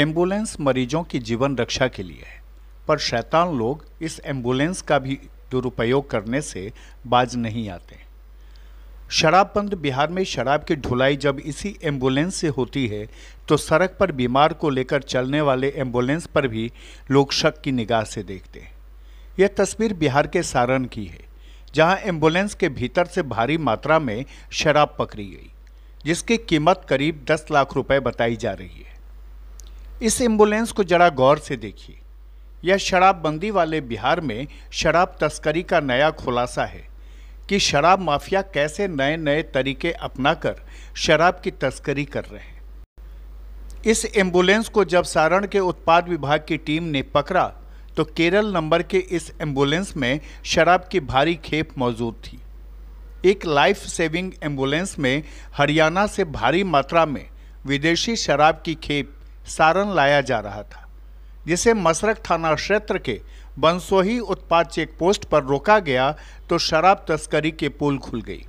ambulance मरीजों की जीवन रक्षा के लिए है पर शैतान लोग इस एम्बुलेंस का भी दुरुपयोग करने से बाज नहीं आते शराबबंद बिहार में शराब की ढुलाई जब इसी एम्बुलेंस से होती है तो सड़क पर बीमार को लेकर चलने वाले एम्बुलेंस पर भी लोग शक की निगाह से देखते हैं यह तस्वीर बिहार के सारण की है जहां एम्बुलेंस के भीतर से भारी मात्रा में शराब पकड़ी गई जिसकी कीमत करीब 10 लाख रुपए बताई जा रही है इस एम्बुलेंस को जरा गौर से देखिए यह शराबबंदी वाले बिहार में शराब तस्करी का नया खुलासा है कि शराब माफिया कैसे नए नए तरीके अपनाकर शराब की तस्करी कर रहे हैं इस एम्बुलेंस को जब सारण के उत्पाद विभाग की टीम ने पकड़ा तो केरल नंबर के इस एम्बुलेंस में शराब की भारी खेप मौजूद थी एक लाइफ सेविंग एम्बुलेंस में हरियाणा से भारी मात्रा में विदेशी शराब की खेप सारण लाया जा रहा था जिसे मसरक थाना क्षेत्र के बंसोही उत्पाद चेक पोस्ट पर रोका गया तो शराब तस्करी के पुल खुल गई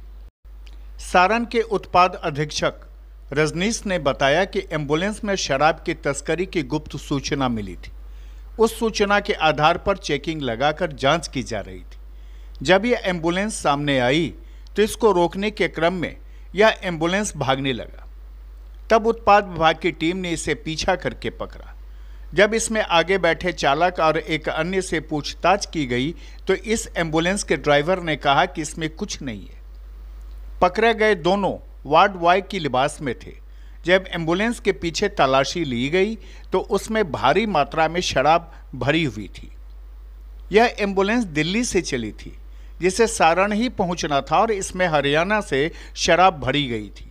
सारण के उत्पाद अधीक्षक रजनीश ने बताया कि एम्बुलेंस में शराब की तस्करी की गुप्त सूचना मिली थी उस सूचना के आधार पर चेकिंग लगाकर जांच की जा रही थी जब यह एम्बुलेंस सामने आई तो इसको रोकने के क्रम में यह एम्बुलेंस भागने लगा तब उत्पाद विभाग की टीम ने इसे पीछा करके पकड़ा जब इसमें आगे बैठे चालक और एक अन्य से पूछताछ की गई तो इस एम्बुलेंस के ड्राइवर ने कहा कि इसमें कुछ नहीं है पकड़े गए दोनों वार्ड बॉय की लिबास में थे जब एम्बुलेंस के पीछे तलाशी ली गई तो उसमें भारी मात्रा में शराब भरी हुई थी यह एम्बुलेंस दिल्ली से चली थी जिसे सारण ही पहुंचना था और इसमें हरियाणा से शराब भरी गई थी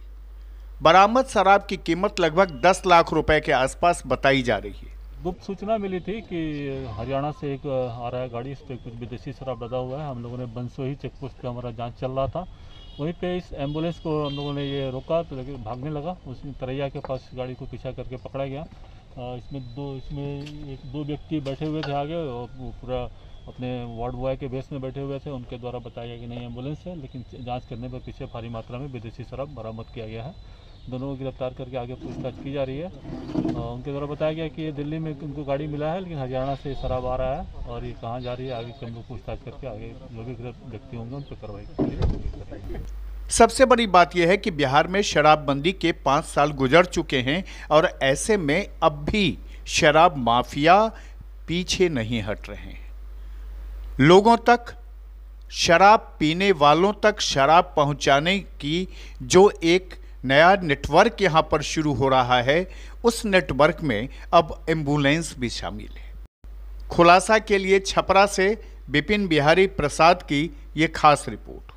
बरामद शराब की कीमत लगभग 10 लाख रुपए के आसपास बताई जा रही है गुप्त सूचना मिली थी कि हरियाणा से एक आ रहा है गाड़ी इस पर कुछ विदेशी शराब लदा हुआ है हम लोगों ने बंसोही चेक पोस्ट पर हमारा जांच चल रहा था वहीं पे इस एम्बुलेंस को हम लोगों ने ये रोका तो लेकिन भागने लगा उसने तरैया के पास गाड़ी को पीछा करके पकड़ा गया आ, इसमें दो इसमें एक दो व्यक्ति बैठे हुए थे आगे और पूरा अपने वार्ड बॉय के बेस में बैठे हुए थे उनके द्वारा बताया गया कि नहीं एम्बुलेंस है लेकिन जांच करने पर पीछे भारी मात्रा में विदेशी शराब बरामद किया गया है दोनों को गिरफ्तार करके आगे पूछताछ की जा रही है और उनके द्वारा बताया गया कि ये दिल्ली में उनको गाड़ी मिला है लेकिन हरियाणा से शराब आ रहा है और ये कहाँ जा रही है आगे हम पूछताछ करके आगे जो भी व्यक्ति होंगे उन पर कार्रवाई सबसे बड़ी बात यह है कि बिहार में शराबबंदी के पाँच साल गुजर चुके हैं और ऐसे में अब भी शराब माफिया पीछे नहीं हट रहे हैं लोगों तक शराब पीने वालों तक शराब पहुंचाने की जो एक नया नेटवर्क यहाँ पर शुरू हो रहा है उस नेटवर्क में अब एम्बुलेंस भी शामिल है खुलासा के लिए छपरा से बिपिन बिहारी प्रसाद की ये खास रिपोर्ट